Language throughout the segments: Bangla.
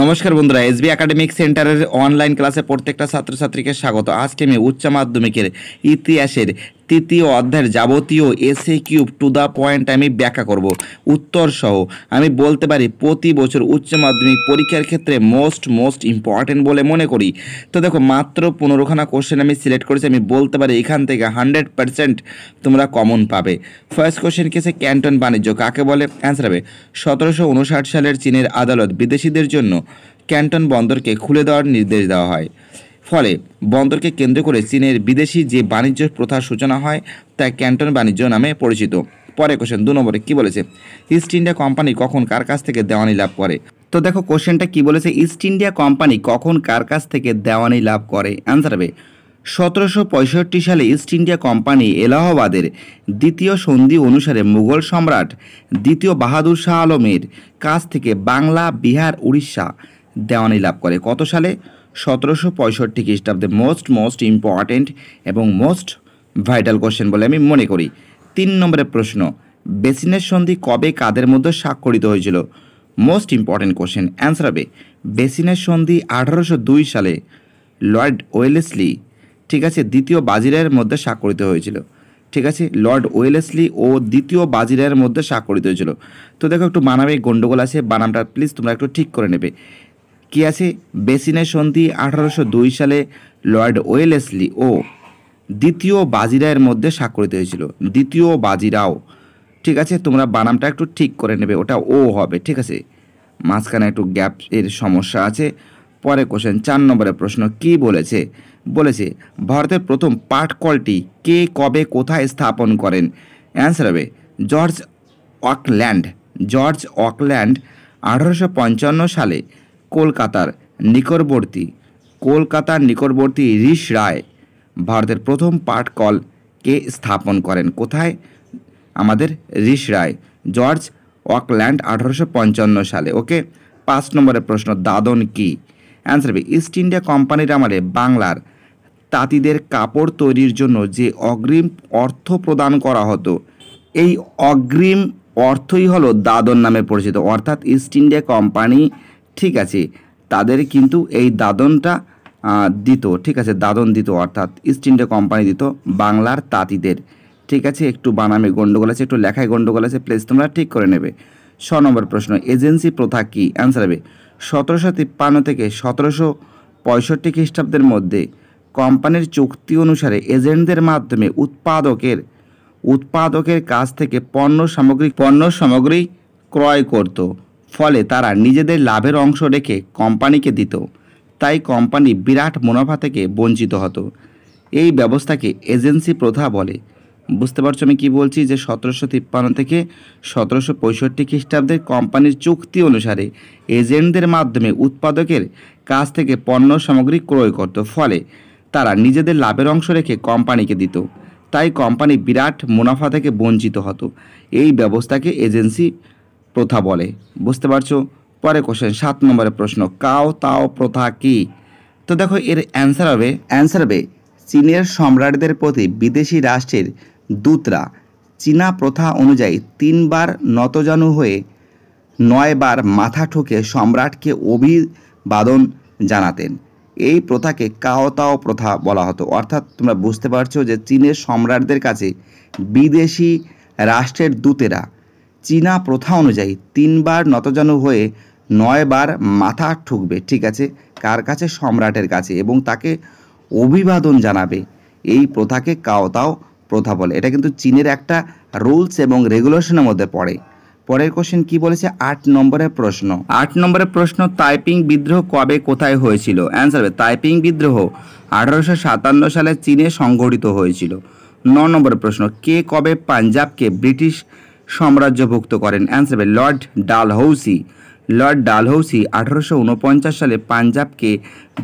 নমস্কার বন্ধুরা এসবি একাডেমিক সেন্টারের অনলাইন ক্লাসে প্রত্যেকটা ছাত্রছাত্রীকে স্বাগত আজকে আমি উচ্চ মাধ্যমিকের ইতিহাসের তৃতীয় অধ্যায়ের যাবতীয় এসে কিউব টু দ্য পয়েন্ট আমি ব্যাখ্যা করব উত্তর সহ আমি বলতে পারি প্রতি বছর উচ্চ মাধ্যমিক পরীক্ষার ক্ষেত্রে মোস্ট মোস্ট ইম্পর্টেন্ট বলে মনে করি তো দেখো মাত্র পনেরোখানা কোশ্চেন আমি সিলেক্ট করেছি আমি বলতে পারি এখান থেকে হান্ড্রেড পারসেন্ট তোমরা কমন পাবে ফার্স্ট কোশ্চেন কেসে ক্যান্টন বাণিজ্য কাকে বলে অ্যান্সার হবে সতেরোশো সালের চীনের আদালত বিদেশিদের জন্য ক্যান্টন বন্দরকে খুলে দেওয়ার নির্দেশ দেওয়া হয় ফলে বন্দরকে কেন্দ্র করে চীনের বিদেশি যে বাণিজ্য প্রথার সূচনা হয় তা ক্যান্টন বাণিজ্য নামে পরিচিত পরে কোশ্চেন দু নম্বরে কী বলেছে ইস্ট ইন্ডিয়া কোম্পানি কখন কার কাছ থেকে দেওয়ানি লাভ করে তো দেখো কোশ্চেনটা কি বলেছে ইস্ট ইন্ডিয়া কোম্পানি কখন কার কাছ থেকে দেওয়ানি লাভ করে অ্যান্সার হবে সতেরোশো পঁয়ষট্টি সালে ইস্ট ইন্ডিয়া কোম্পানি এলাহাবাদের দ্বিতীয় সন্ধি অনুসারে মুঘল সম্রাট দ্বিতীয় বাহাদুর শাহ আলমের কাছ থেকে বাংলা বিহার উড়িষ্যা দেওয়ানি লাভ করে কত সালে সতেরোশো পঁয়ষট্টি খ্রিস্টাব্দে মোস্ট মোস্ট ইম্পর্টেন্ট এবং মোস্ট ভাইটাল কোশ্চেন বলে আমি মনে করি তিন নম্বরের প্রশ্ন বেসিনের সন্ধি কবে কাদের মধ্যে স্বাক্ষরিত হয়েছিল মোস্ট ইম্পর্ট্যান্ট কোশ্চেন অ্যান্সার হবে বেসিনের সন্ধি আঠারোশো দুই সালে লর্ড ওয়েলেসলি ঠিক আছে দ্বিতীয় বাজিরের মধ্যে স্বাক্ষরিত হয়েছিল ঠিক আছে লর্ড ওয়েলেসলি ও দ্বিতীয় বাজিরের মধ্যে স্বাক্ষরিত হয়েছিল তো দেখো একটু বানামে গণ্ডগোল আছে বানামটা প্লিজ তোমরা একটু ঠিক করে নেবে কি আছে বেসিনের সন্ধি আঠারোশো দুই সালে লর্ড ওয়েলেসলি ও দ্বিতীয় বাজিরায়ের মধ্যে স্বাক্ষরিত হয়েছিল দ্বিতীয় বাজিরাও ঠিক আছে তোমরা বানামটা একটু ঠিক করে নেবে ওটা ও হবে ঠিক আছে মাঝখানে একটু গ্যাপ এর সমস্যা আছে পরে কোশ্চেন চার নম্বরের প্রশ্ন কি বলেছে বলেছে ভারতের প্রথম পাটকলটি কে কবে কোথায় স্থাপন করেন অ্যান্সার হবে জর্জ অকল্যান্ড জর্জ অকল্যান্ড আঠারোশো সালে কলকাতার নিকটবর্তী কলকাতার নিকটবর্তী ঋষ রায় ভারতের প্রথম পাটকল কে স্থাপন করেন কোথায় আমাদের ঋষ রায় জর্জ অকল্যান্ড আঠারোশো পঞ্চান্ন সালে ওকে পাঁচ নম্বরের প্রশ্ন দাদন কি অ্যান্সার ইস্ট ইন্ডিয়া কোম্পানির আমাদের বাংলার তাঁতিদের কাপড় তৈরির জন্য যে অগ্রিম অর্থ প্রদান করা হতো এই অগ্রিম অর্থই হলো দাদন নামে পরিচিত অর্থাৎ ইস্ট ইন্ডিয়া কোম্পানি ঠিক আছে তাদের কিন্তু এই দাদনটা দিত ঠিক আছে দাদন দিত অর্থাৎ ইস্ট ইন্ডিয়া কোম্পানি দিত বাংলার তাঁতিদের ঠিক আছে একটু বানামে গণ্ডগোল আছে একটু লেখায় গণ্ডগোল আছে প্লেস তোমরা ঠিক করে নেবে ছ নম্বর প্রশ্ন এজেন্সি প্রথা কী অ্যান্সার হবে সতেরোশো তিপ্পান্ন থেকে সতেরোশো পঁয়ষট্টি খ্রিস্টাব্দের মধ্যে কোম্পানির চুক্তি অনুসারে এজেন্টদের মাধ্যমে উৎপাদকের উৎপাদকের কাছ থেকে পণ্য সামগ্রী পণ্য সামগ্রী ক্রয় করত ফলে তারা নিজেদের লাভের অংশ রেখে কোম্পানিকে দিত তাই কোম্পানি বিরাট মুনাফা থেকে বঞ্চিত হতো এই ব্যবস্থাকে এজেন্সি প্রথা বলে বুঝতে পারছো আমি কী বলছি যে সতেরোশো তিপ্পান্ন থেকে সতেরোশো পঁয়ষট্টি খ্রিস্টাব্দের কোম্পানির চুক্তি অনুসারে এজেন্টদের মাধ্যমে উৎপাদকের কাছ থেকে পণ্য সামগ্রী ক্রয় করত ফলে তারা নিজেদের লাভের অংশ রেখে কোম্পানিকে দিত তাই কোম্পানি বিরাট মুনাফা থেকে বঞ্চিত হতো এই ব্যবস্থাকে এজেন্সি প্রথা বলে বুঝতে পারছো পরে কোশ্চেন সাত নম্বরের প্রশ্ন কাও তাও প্রথা কি তো দেখো এর অ্যান্সার হবে অ্যান্সার হবে চীনের সম্রাটদের প্রতি বিদেশি রাষ্ট্রের দূতরা চীনা প্রথা অনুযায়ী তিনবার নতজানু হয়ে নয়বার মাথা ঠুকে সম্রাটকে অভিবাদন জানাতেন এই প্রথাকে কাওতাও প্রথা বলা হতো অর্থাৎ তোমরা বুঝতে পারছো যে চীনের সম্রাটদের কাছে বিদেশি রাষ্ট্রের দূতেরা চীনা প্রথা অনুযায়ী তিনবার নতজানু হয়ে নয়বার মাথা ঠুকবে ঠিক আছে কার কাছে সম্রাটের কাছে এবং তাকে অভিবাদন জানাবে এই প্রথাকে কাওতাও প্রথা বলে এটা কিন্তু চীনের একটা রুলস এবং রেগুলেশনের মধ্যে পড়ে পরের কোশ্চেন কি বলেছে আট নম্বরের প্রশ্ন আট নম্বরের প্রশ্ন তাইপিং বিদ্রোহ কবে কোথায় হয়েছিল অ্যান্সার হবে তাইপিং বিদ্রোহ আঠারোশো সাতান্ন সালে চীনে সংঘটিত হয়েছিল ন নম্বরের প্রশ্ন কে কবে পাঞ্জাবকে ব্রিটিশ সাম্রাজ্যভুক্ত করেন অ্যান্সার হবে লর্ড ডালহৌসি লর্ড ডালহৌসি আঠারোশো উনপঞ্চাশ সালে পাঞ্জাবকে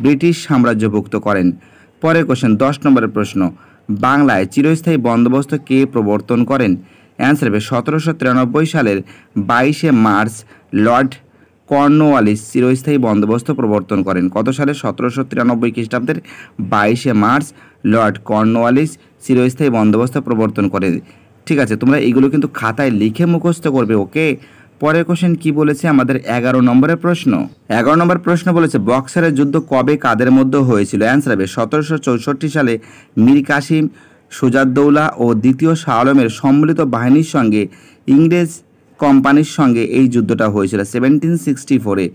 ব্রিটিশ সাম্রাজ্যভুক্ত করেন পরে কোশ্চেন দশ নম্বরের প্রশ্ন বাংলায় চিরস্থায়ী বন্দোবস্ত কে প্রবর্তন করেন অ্যান্সার হবে সতেরোশো তিরানব্বই সালের বাইশে মার্চ লর্ড কর্নওয়ালিস চিরস্থায়ী বন্দোবস্ত প্রবর্তন করেন কত সালে সতেরোশো তিরানব্বই খ্রিস্টাব্দের বাইশে মার্চ লর্ড কর্নওয়ালিস চিরস্থায়ী বন্দোবস্ত প্রবর্তন করেন ঠিক আছে তোমরা এগুলো কিন্তু খাতায় লিখে মুখস্থ করবে ওকে পরের কোশ্চেন কি বলেছে আমাদের এগারো নম্বরের প্রশ্ন এগারো নম্বর প্রশ্ন বলেছে বক্সারের যুদ্ধ কবে কাদের মধ্যে হয়েছিল অ্যান্সার হবে সতেরোশো চৌষট্টি সালে মীর কাসিম সুজাদ্দৌলা ও দ্বিতীয় শাহ আলমের সম্মিলিত বাহিনীর সঙ্গে ইংরেজ কোম্পানির সঙ্গে এই যুদ্ধটা হয়েছিল সেভেন্টিন সিক্সটি ফোরে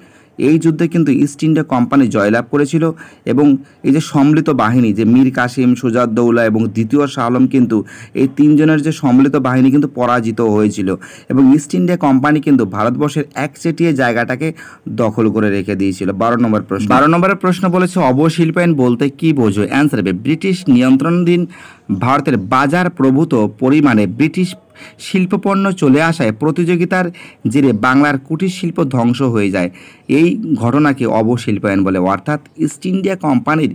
এই যুদ্ধে কিন্তু ইস্ট ইন্ডিয়া কোম্পানি জয়লাভ করেছিল এবং এই যে সম্মিলিত বাহিনী যে মীর কাসিম সুজাদ্দৌলা এবং দ্বিতীয় শাহ আলম কিন্তু এই তিনজনের যে সম্মিলিত বাহিনী কিন্তু পরাজিত হয়েছিল এবং ইস্ট ইন্ডিয়া কোম্পানি কিন্তু ভারতবর্ষের একচেটিয়ে জায়গাটাকে দখল করে রেখে দিয়েছিল বারো নম্বর প্রশ্ন বারো নম্বরের প্রশ্ন বলেছে অবশিল্পায়ন বলতে কি বোঝো অ্যান্সার হবে ব্রিটিশ নিয়ন্ত্রণাধীন ভারতের বাজার প্রভূত পরিমাণে ব্রিটিশ শিল্পপণ্য চলে আসায় প্রতিযোগিতার জেরে বাংলার কুটির শিল্প ধ্বংস হয়ে যায় এই ঘটনাকে অবশিল্পায়ন বলে অর্থাৎ ইস্ট ইন্ডিয়া কোম্পানির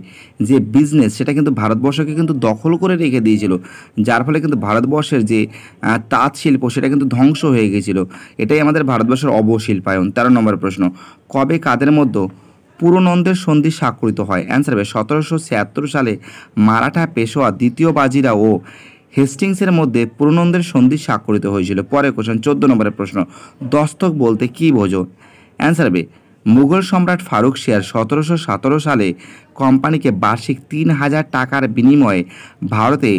যে বিজনেস সেটা কিন্তু ভারতবর্ষকে কিন্তু দখল করে রেখে দিয়েছিল যার ফলে কিন্তু ভারতবর্ষের যে তাঁত শিল্প সেটা কিন্তু ধ্বংস হয়ে গেছিল এটাই আমাদের ভারতবর্ষের অবশিল্পায়ন তেরো নম্বর প্রশ্ন কবে কাদের মধ্যে পুরনন্দের সন্ধি স্বাক্ষরিত হয় অ্যান্সার হবে সতেরোশো ছিয়াত্তর সালে মারাঠা পেশোয়া দ্বিতীয় বাজিরা ও হেস্টিংসের মধ্যে পূর্ণন্দের সন্ধি স্বাক্ষরিত হয়েছিল পরে কোশ্চেন চোদ্দ নম্বরের প্রশ্ন দস্তক বলতে কী বোঝো অ্যান্সার বে মুঘল সম্রাট ফারুক শেয়ার সতেরোশো সতেরো সালে কোম্পানিকে বার্ষিক তিন হাজার টাকার বিনিময়ে ভারতে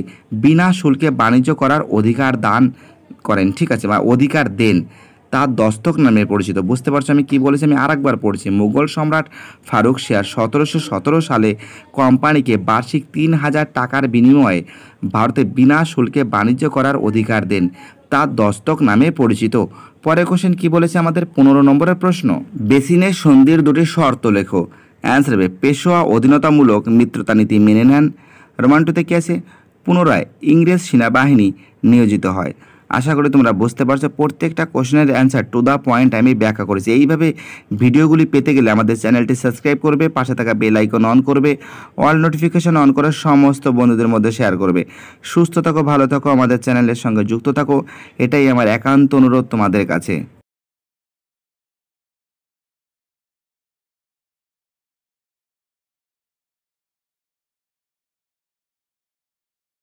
বিনা শুল্কে বাণিজ্য করার অধিকার দান করেন ঠিক আছে বা অধিকার দেন তা দস্তক নামে পরিচিত বুঝতে পারছো আমি কি বলেছি আমি আরেকবার পড়ছি মুঘল সম্রাট ফারুক শেয়ার সতেরোশো সতেরো সালে কোম্পানিকে বার্ষিক তিন হাজার টাকার বিনিময়ে ভারতে বিনা শুল্কে বাণিজ্য করার অধিকার দেন তা দস্তক নামে পরিচিত পরে কোশ্চেন কি বলেছে আমাদের পনেরো নম্বরের প্রশ্ন বেসিনে সন্ধির দুটি শর্ত লেখো অ্যান্সার হবে পেশোয়া অধীনতামূলক মিত্রতা নীতি মেনে নেন রোমান্টোতে কি আছে পুনরায় ইংরেজ সেনাবাহিনী নিয়োজিত হয় আশা করি তোমরা বুঝতে পারছো প্রত্যেকটা কোশ্চেনের অ্যান্সার টু দ্য পয়েন্ট আমি ব্যাখ্যা করেছি এইভাবে ভিডিওগুলি পেতে গেলে আমাদের চ্যানেলটি সাবস্ক্রাইব করবে পাশে থাকা বেল আইকন অন করবে অল নোটিফিকেশন অন করে সমস্ত বন্ধুদের মধ্যে শেয়ার করবে সুস্থ থাকো ভালো থাকো আমাদের চ্যানেলের সঙ্গে যুক্ত থাকো এটাই আমার একান্ত অনুরোধ তোমাদের কাছে